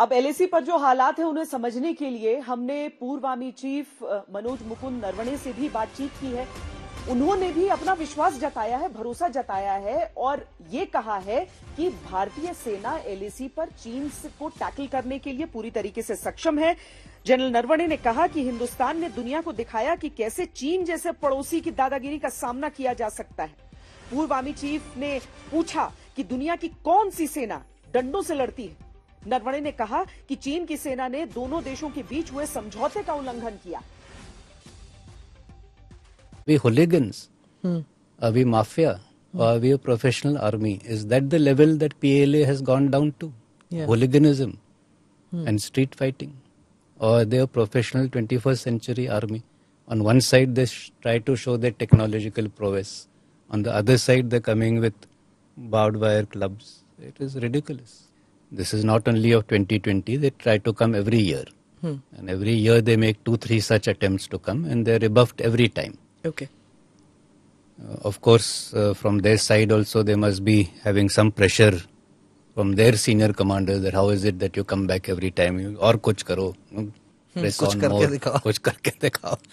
अब एलएसी पर जो हालात है उन्हें समझने के लिए हमने पूर्वामी चीफ मनोज मुकुंद नरवणे से भी बातचीत की है उन्होंने भी अपना विश्वास जताया है भरोसा जताया है और ये कहा है कि भारतीय सेना एलएसी पर चीन को टैकल करने के लिए पूरी तरीके से सक्षम है जनरल नरवणे ने कहा कि हिंदुस्तान ने दुनिया को दिखाया कि कैसे चीन जैसे पड़ोसी की दादागिरी का सामना किया जा सकता है पूर्व आर्मी चीफ ने पूछा कि दुनिया की कौन सी सेना डंडों से लड़ती है नरवणे ने कहा कि चीन की सेना ने दोनों देशों के बीच हुए समझौते का उल्लंघन किया we hooligans, hmm. are we mafia, hmm. or are we a professional army? Is that the level that PLA has gone down to? Yeah. Hooliganism hmm. and street fighting? Or they are professional 21st century army? On one side, they sh- try to show their technological prowess. On the other side, they're coming with barbed wire clubs. It is ridiculous. This is not only of 2020, they try to come every year. Hmm. And every year they make two, three such attempts to come and they're rebuffed every time. Okay. Uh, of course, uh, from their side also, they must be having some pressure from their senior commander that how is it that you come back every time you, और कुछ करो press कुछ करके दिखाओ kuch karke दिखाओ